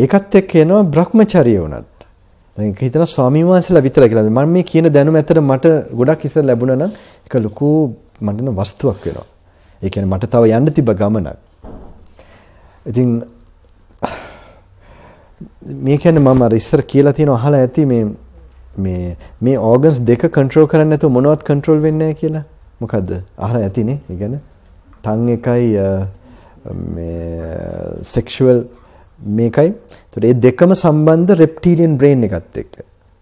ඒකත් එක්ක එනවා Brahmacharya වුණත්. දැන් හිතන ස්වාමීන් වහන්සේලා විතරයි කියලා. මම මේ කියන දැනුම ඇතර මට ගොඩක් ඉස්සර ලැබුණා නම් ඒක ලොකු මට වස්තුවක් වෙනවා. ඒ කියන්නේ මට තව යන්න තිබ්බ ගමනක්. ඉතින් මේ කියන්නේ මම අර ඉස්සර කියලා තියෙන අහලා ඇති මේ මේ මේ ඕගන්ස් දෙක කන්ට්‍රෝල් කරන්නේ නැතුව මොනවත් කන්ට්‍රෝල් වෙන්නේ නැහැ කියලා. මොකද්ද? අහලා ඇතිනේ. ඒ කියන්නේ ටන් එකයි මේ සෙක්ෂුවල් මේකයි. එතකොට මේ දෙකම සම්බන්ධ reptilian brain එකත් එක්ක.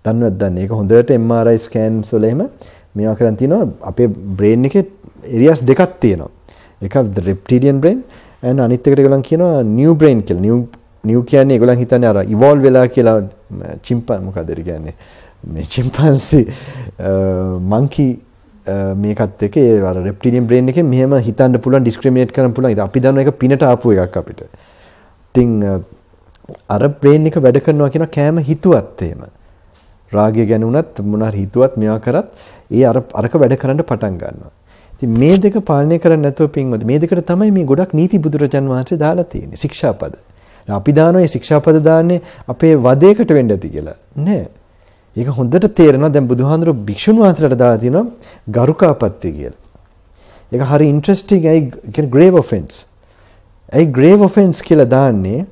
දන්නවද දන්නේ? ඒක හොඳට MRI scans වල එහෙම මේවා කරන් තිනවා අපේ brain එකේ areas දෙකක් තියෙනවා. එකක් the reptilian brain and අනිත් එකට ඒගොල්ලන් කියනවා new brain කියලා. new new කියන්නේ ඒගොල්ලන් හිතන්නේ අර evolve වෙලා කියලා chimpanzee මොකද ඒ කියන්නේ? මේ chimpanzee uh, monkey uh, මේකත් එක්ක ඒ අර reptilian brain එකේ මෙහෙම හිතන්න පුළුවන් discriminate කරන්න පුළුවන්. ඉතින් අපි දන්න එක පිනට ආපු එකක් අපිට. ඉතින් අර බ්‍රේන් එක වැඩ කරනවා කියන කෑම හිතුවත් එහෙම රාගය ගැන උනත් මොන හරි හිතුවත් මෙයා කරත් ඒ අර අරක වැඩ කරන්න පටන් ගන්නවා. ඉතින් මේ දෙක පාලනය කරන්නේ නැතුව පින්වද මේ දෙකට තමයි මේ ගොඩක් නීති බුදුරජාන් වහන්සේ දාලා තියෙන්නේ ශික්ෂාපද. අපි දානවා මේ ශික්ෂාපද දාන්නේ අපේ වදයකට වෙන්න ඇති කියලා. නෑ. ඒක හොඳට තේරෙනවා දැන් බුදුහාඳුර භික්ෂුන් වහන්සේලාට දාලා තියෙනවා ගරුකාපත්‍ය කියලා. ඒක හරි ඉන්ට්‍රස්ටිං අයි කියන්නේ grave offense. ඇයි grave offense කියලා දාන්නේ?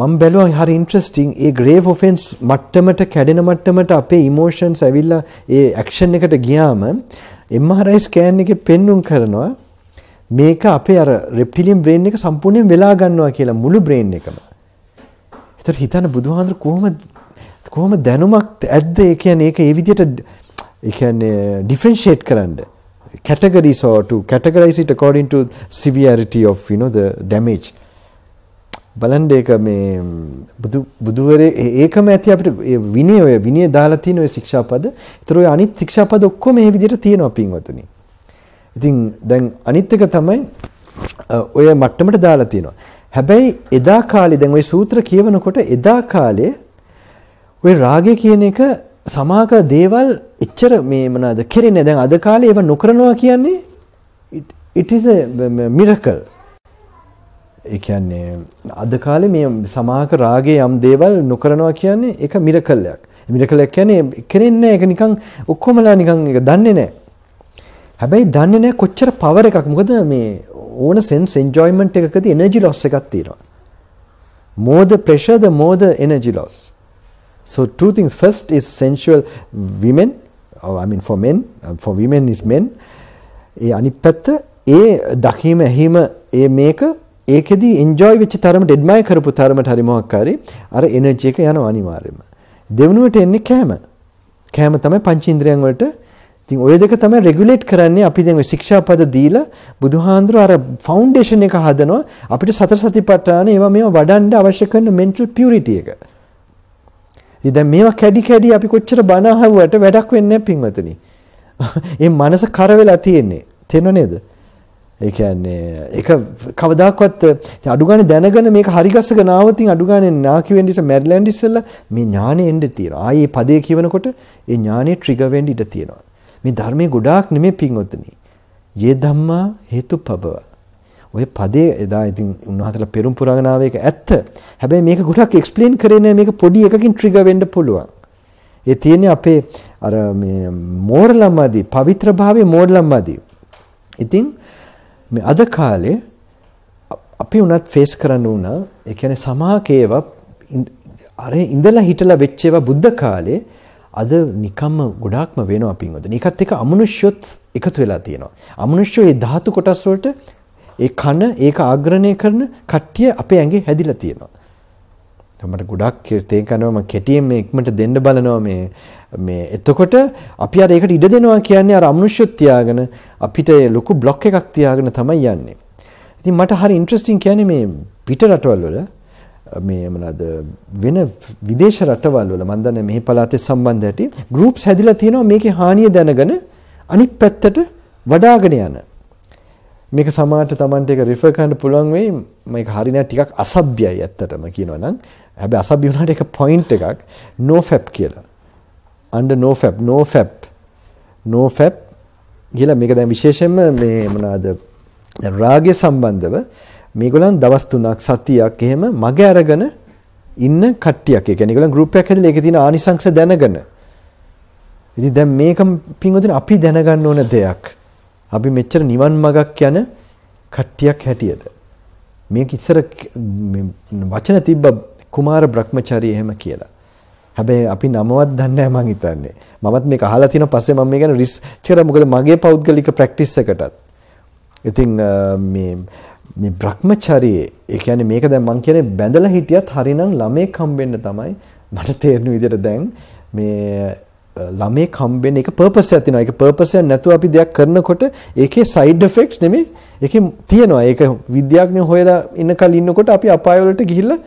මම බැලුවා හරි ඉන්ටරෙස්ටිං ඒ grave offense මට්ටමට කැඩෙන මට්ටමට අපේ emotions ඇවිල්ලා ඒ action එකට ගියාම MRI scan එකේ පෙන්눔 කරනවා මේක අපේ අර reptilian brain එක සම්පූර්ණයෙන් වෙලා ගන්නවා කියලා මුළු brain එකම. ඒතර හිතන්න බුදුහාඳුර කොහොමද කොහොම දැනුමක් ඇද්ද ඒ කියන්නේ ඒක ඒ විදිහට ඒ කියන්නේ ඩිෆරෙන්ෂিয়েට් කරන්නේ categories or to categorize it according to severity of you know the damage බලන්න ඒක මේ බුදු බුදුවරේ ඒකම ඇති අපිට විනය ඔය විනය දාලා තියෙන ඔය ශික්ෂාපද. ඒතර ඔය අනිත් ශික්ෂාපද ඔක්කොම මේ විදිහට තියෙනවා පින්වතුනි. ඉතින් දැන් අනිත් එක තමයි ඔය මට්ටමට දාලා තියෙනවා. හැබැයි එදා කාලේ දැන් ওই සූත්‍ර කියවනකොට එදා කාලේ ওই රාගය කියන එක සමාක දේවල් එච්චර මේ මොනවාද කෙරෙන්නේ දැන් අද කාලේ ඒව නොකරනවා කියන්නේ it is a miracle ඒ කියන්නේ අද කාලේ මේ සමාක රාගයේ යම් දේවල් නොකරනවා කියන්නේ ඒක miracle එකක්. miracle එකක් කියන්නේ කෙරෙන්නේ ඒක නිකන් ඔක්කොමලා නිකන් ඒක දන්නේ නැහැ. හැබැයි දන්නේ නැහැ කොච්චර පවර් එකක්. මොකද මේ ඕන sense enjoyment එකකදී energy loss එකක් තියෙනවා. more the pressure the more the energy loss. So two things. First is sensual women, or I mean for men, uh, for women is men. ඒ අනිත් පැත්ත ඒ දකීම ඇහිම ඒ මේක ඒකෙදි එන්ජොයි වෙච්ච තරමට එඩ්මයි කරපු තරමට හරි මොකක් හරි අර එනර්ජි එක යනවා අනිවාර්යයෙන්ම. දෙවනුවට එන්නේ කෑම. කෑම තමයි පංචේන්ද්‍රයන් වලට ඉතින් ওই දෙක තමයි රෙගුලේට් කරන්නේ අපි දැන් ওই ශික්ෂාපද දීලා බුදුහාඳුර අර ෆවුන්ඩේෂන් එක හදනවා අපිට සතර සතිපට්ඨාන ඒවා මේවා වඩන්න අවශ්‍ය කරන මෙන්ටල් පියුරිටි එක. දැන් මේවා කැඩි කැඩි අපි කොච්චර බණ අහුවට වැඩක් වෙන්නේ නැහැ පින්වතුනි. මේ මනස කර වෙලා තියෙන්නේ. තේනව නේද? ඒ කියන්නේ ඒක කවදාකවත් අඩු ගානේ දැනගෙන මේක හරි ගස්සගෙන ආවොතින් අඩු ගානේ නාකි වෙන්න ඉස්ස මැරිලන්ඩ් ඉස්සෙල්ලා මේ ඥානෙ එන්න තියෙනවා. ආයේ පදේ කියවනකොට ඒ ඥානෙ ට්‍රිගර් වෙන්න ඉඩ තියෙනවා. මේ ධර්මයේ ගොඩාක් නෙමෙයි පින්වතුනි. යේ ධම්මා හේතුඵබව. ඔය පදේ එදා ඉතින් උන්වහන්සේලා පෙරම් පුරාගෙන ආව එක ඇත්ත. හැබැයි මේක ගොඩක් එක්ස්ප්ලেইন කරේ නෑ මේක පොඩි එකකින් ට්‍රිගර් වෙන්න පුළුවන්. ඒ තියෙන්නේ අපේ අර මේ මෝරළම්මාදී පවිත්‍රභාවයේ මෝරළම්මාදී. ඉතින් මේ අද කාලේ අපි උනත් ෆේස් කරන්න උනා ඒ කියන්නේ සමාකේව අර ඉඳලා හිටලා වෙච්ච ඒවා බුද්ධ කාලේ අද නිකම්ම ගොඩාක්ම වෙනවා පින්වතුනි. ඒකත් එක අමනුෂ්‍යොත් එකතු වෙලා තියෙනවා. අමනුෂ්‍යෝ මේ ධාතු කොටස් වලට ඒ කන ඒක ආග්‍රහණය කරන කට්ටිය අපේ ඇඟේ හැදිලා තියෙනවා. මට ගොඩක් තේන් කරනවා මම කෙටියෙන් මේ ඉක්මනට දෙන්න බලනවා මේ මේ එතකොට අපි අර ඒකට ඉඩ දෙනවා කියන්නේ අර අමනුෂ්‍යත් තියාගෙන අපිට ලොකු බ්ලොක් එකක් තියාගෙන තමයි යන්නේ. ඉතින් මට හරි ඉන්ට්‍රස්ටිං කියන්නේ මේ පිට රටවල් වල මේ මොනවාද වෙන විදේශ රටවල් වල මම දන්නේ මෙහි පළාතේ සම්බන්ධ ඇති ගෲප්ස් හැදිලා තියෙනවා මේකේ හානිය දැනගෙන අනිත් පැත්තට වඩාගෙන යන මේක සමහරට Tamanට ඒක රෙෆර් කරන්න පුළුවන් වෙයි. මේක හරිනේ ටිකක් අසභ්‍යයි ඇත්තටම කියනවා නම්. හැබැයි අසභ්‍ය වුණාට ඒක පොයින්ට් එකක් nofap කියලා. under nofap nofap nofap කියලා මේක දැන් විශේෂයෙන්ම මේ මොනවාද දැන් රාගය සම්බන්ධව මේගොල්ලන් දවස් 3ක් සතියක් එහෙම මග අරගෙන ඉන්න කට්ටියක්. ඒ කියන්නේ ඒගොල්ලන් ගෲප් එකක් හැදලා ඒකේ තියෙන ආනිසංශ දැනගෙන. ඉතින් දැන් මේක පින්වතුනි අපි දැනගන්න ඕන දෙයක්. අපි මෙච්චර නිවන් මගක් යන කට්ටියක් හැටියට මේක ඉස්සර වචන තිබ්බ කුමාර බ්‍රහ්මචාරී එහෙම කියලා. හැබැයි අපි නමවත් දන්නේ නැහැ මං හිතන්නේ. මමත් මේක අහලා තියෙන පස්සේ මම මේ ගැන රිසර්ච් කරා මොකද මගේ පෞද්ගලික ප්‍රැක්ටිස් එකටත්. ඉතින් මේ මේ බ්‍රහ්මචාරී ඒ කියන්නේ මේක දැන් මං කියන්නේ බැඳලා හිටියත් හරිනම් ළමෙක් හම්බෙන්න තමයි මට තේරෙන විදිහට දැන් මේ ළමෙක් හම්බෙන්න ඒක පර්පස් එකක් තියෙනවා. ඒක පර්පස් එකක් නැතුව අපි දෙයක් කරනකොට ඒකේ සයිඩ් ඉෆෙක්ට්ස් නෙමෙයි ඒකේ තියෙනවා. ඒක විද්‍යාඥය හොයලා ඉන්න කල ඉන්නකොට අපි අපාය වලට ගිහිල්ලා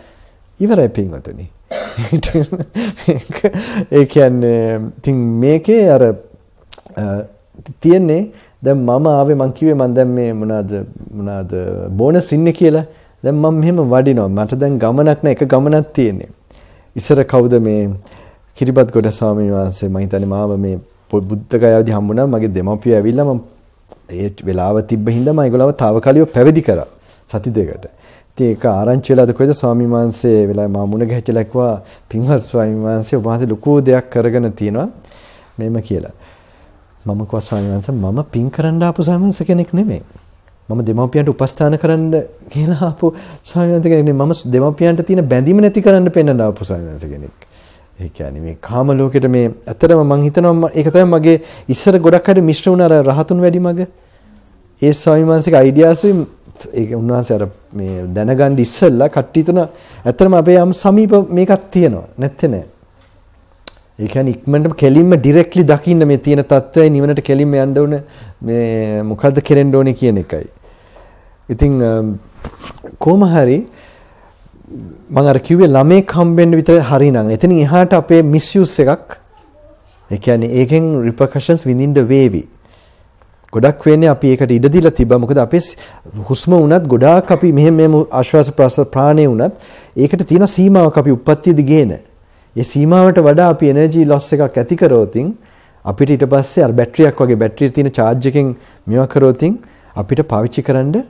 ඉවරයි පින්වතුනි. ඒ කියන්නේ තින් මේකේ අර තියෙන්නේ දැන් මම ආවේ මං කිව්වේ මං දැන් මේ මොනවාද මොනවාද බෝනස් ඉන්නේ කියලා. දැන් මම මෙහෙම වඩිනවා. මට දැන් ගමනක් නෑ. එක ගමනක් තියෙන්නේ. ඉස්සර කවුද මේ කිරිබත් ගොඩ ස්වාමීන් වහන්සේ මම හිතන්නේ මාව මේ බුද්ධගයාවදී හම්බුණා මගේ දෙමව්පියෝ ඇවිල්ලා මම ඒ වෙලාව තිබ්බ හින්දා මම ඒගොල්ලව తాවකාලිකව පැවිදි කරා සති දෙකට. ඉතින් ඒක ආරංචි වෙලාද කොහෙද ස්වාමීන් වහන්සේ වෙලාවේ මා මුණ ගැහිලා කිව්වා පින්වත් ස්වාමීන් වහන්සේ ඔබ වහන්සේ ලකෝ දෙයක් කරගෙන තියෙනවා මෙහෙම කියලා. මම කිව්වා ස්වාමීන් වහන්සේ මම පින් කරන්න ආපු ස්වාමීන් කෙනෙක් නෙමෙයි. මම දෙමව්පියන්ට උපස්ථාන කරන්න කියලා ආපු ස්වාමීන් වහන්සේ කෙනෙක් නෙමෙයි. මම දෙමව්පියන්ට තියෙන බැඳීම නැති කරන්න පෙන්වන්න ආපු ස්වාමීන් වහන්සේ කෙනෙක්. ඒ කියන්නේ මේ කාම ලෝකෙට මේ ඇත්තටම මම හිතනවා ඒක තමයි මගේ ඉස්සර ගොඩක් අය මිශ්‍ර වුණ අර රහතුන් වැඩි මග ඒ ස්වාමීන් වහන්සේක අයිඩියාස් ඒක උන්වහන්සේ අර මේ දැනගන්න ඉස්සෙල්ලා කට්ටි තුන ඇත්තටම අපේ යම් සමීප මේකක් තියෙනවා නැත්තේ නෑ ඒ කියන්නේ ඉක්මනටම කෙලින්ම ඩිරෙක්ට්ලි දකින්න මේ තියෙන தত্ত্বය නිවනට කෙලින්ම යන්න ඕන මේ මොකද්ද කෙරෙන්න ඕනේ කියන එකයි ඉතින් කොහොම හරි මම අර කිව්වේ ළමෙක් හම්බෙන්න විතර හරිනම් එතනින් එහාට අපේ මිස්යුස් එකක් ඒ කියන්නේ ඒකෙන් රිපර්කෂන්ස් විඳින්න වේවි. ගොඩක් වෙන්නේ අපි ඒකට ඉඩ දීලා තිබ්බා මොකද අපේ හුස්ම වුණත් ගොඩාක් අපි මෙහෙම මෙහෙම ආශ්වාස ප්‍රශ්වාස ප්‍රාණය වුණත් ඒකට තියෙන සීමාවක් අපි උප්පත්තියේදී ගේන. ඒ සීමාවට වඩා අපි එනර්ජි ලොස් එකක් ඇති කරවතින් අපිට ඊට පස්සේ අර බැටරියක් වගේ බැටරියේ තියෙන charge එකෙන් මේවා කරවතින් අපිට පාවිච්චි කරන්න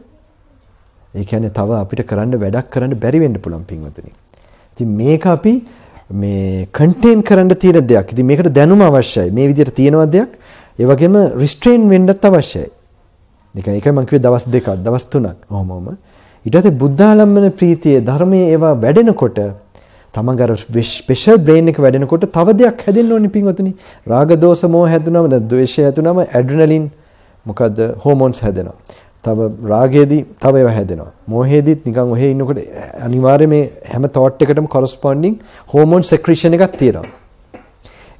ඒ කියන්නේ තව අපිට කරන්න වැඩක් කරන්න බැරි වෙන්න පුළුවන් පින්වතුනි. ඉතින් මේක අපි මේ කන්ටේන් කරන්න තියෙන දෙයක්. ඉතින් මේකට දැනුම අවශ්‍යයි. මේ විදිහට තියෙනවා දෙයක්. ඒ වගේම රිස්ට්‍රේන් වෙන්නත් අවශ්‍යයි. නිකන් ඒකයි මම කිව්වේ දවස් දෙකක්, දවස් තුනක්. ඔහොමම. ඊට පස්සේ බුද්ධාලම්බන ප්‍රීතිය, ධර්මයේ ඒවා වැඩෙනකොට තමන්ගේ අර ස්පෙෂල් බ්‍රේන් එක වැඩෙනකොට තව දෙයක් හැදෙන්න ඕනේ පින්වතුනි. රාග දෝෂ මොහ හැදුනම, ද්වේෂය හැදුනම ඇඩ්‍රිනලින් මොකද්ද හෝමෝන්ස් හැදෙනවා. තව රාගයේදී තව ඒවා හැදෙනවා. මෝහයේදීත් නිකන් ඔහේ ඉන්නකොට අනිවාර්යයෙන් මේ හැම thought එකටම corresponding hormone secretion එකක් තියෙනවා.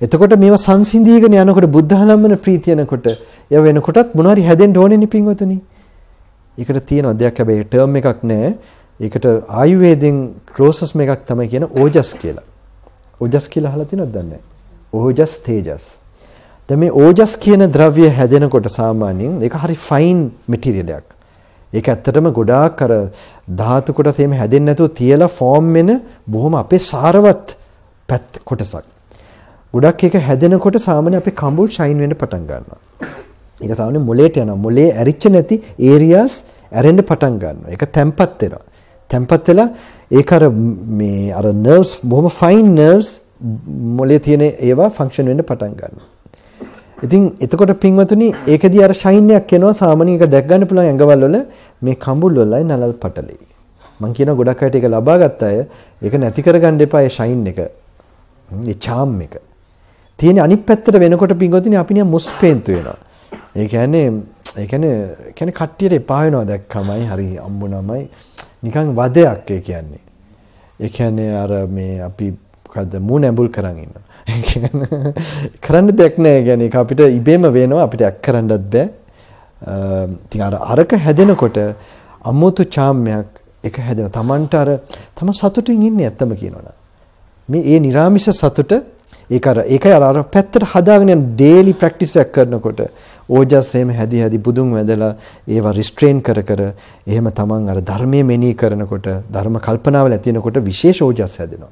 එතකොට මේවා සංසිඳීගෙන යනකොට බුද්ධහලම්මන ප්‍රීතියනකොට ඒව වෙනකොටත් මොනවාරි හැදෙන්න ඕනේ නේ පින්වතුනි. ඒකට තියෙන දෙයක් හැබැයි ටර්ම් එකක් නෑ. ඒකට ආයුර්වේදෙන් process එකක් තමයි කියන ඕජස් කියලා. ඕජස් කියලා අහලා තියෙනවද දන්නේ නැහැ. ඕජස් තේජස්. දැන් මේ ඕජස් කියන ද්‍රව්‍ය හැදෙනකොට සාමාන්‍යයෙන් ඒක හරි ෆයින් මෙටීරියල් එකක්. ඒක ඇත්තටම ගොඩාක් අර ධාතු කොටස් එහෙම හැදෙන්නේ නැතුව තියලා ෆෝම් වෙන බොහොම අපේ සාරවත් පැත් කොටසක්. ගොඩක් ඒක හැදෙනකොට සාමාන්‍ය අපේ කඹුල් ෂයින් වෙන්න පටන් ගන්නවා. ඒක සාමාන්‍ය මොලේට යනවා. මොලේ ඇරිච්ච නැති ඒරියාස් ඇරෙන්න පටන් ගන්නවා. ඒක තැම්පත් වෙනවා. තැම්පත් වෙලා ඒක අර මේ අර නර්ව්ස් බොහොම ෆයින් නර්ව්ස් මොලේ තියෙන ඒවා ෆන්ක්ෂන් වෙන්න පටන් ගන්නවා. ඉතින් එතකොට පින්වතුනි ඒකෙදී අර ෂයින් එකක් එනවා සාමාන්‍ය එක දැක් ගන්න පුළුවන් ඇඟවල් වල මේ කඹුල් වලයි නලල් පටලයි. මම කියන ගොඩක් අයට ඒක ලබා ගත්ත අය ඒක නැති කරගන්න එපා ඒ ෂයින් එක. ඒ charm එක. තියෙන අනිත් පැත්තට වෙනකොට පින්වතුනි අපි නිකන් මුස්පේන්තු වෙනවා. ඒ කියන්නේ ඒ කියන්නේ කියන්නේ කට්ටියට එපා වෙනවා දැක්කමයි හරි අම්බුනමයි නිකන් වදයක් ඒ කියන්නේ. ඒ කියන්නේ අර මේ අපි මොකද්ද මූණ ඇඹුල් කරන් ඉන්නවා. කරන්න දෙයක් නැහැ. يعني අපිට ඉබේම වෙනවා අපිට ඇක් කරන්නත් බෑ. ඉතින් අර අරක හැදෙනකොට අමුතු චාම්යක් එක හැදෙන. Tamanට අර Taman සතුටින් ඉන්නේ ඇත්තම කියනවනම්. මේ ඒ निराமிස සතුට ඒක අර ඒකයි අර අර පැත්තට හදාගෙන යන ඩේලි ප්‍රැක්ටිස් එකක් කරනකොට ඕජස් එහෙම හැදි හැදි බුදුන් වැඳලා ඒවා රිස්ට්‍රේන් කර කර එහෙම Taman අර ධර්මයේ මෙනී කරනකොට ධර්ම කල්පනාවල ඇතිනකොට විශේෂ ඕජස් හැදෙනවා.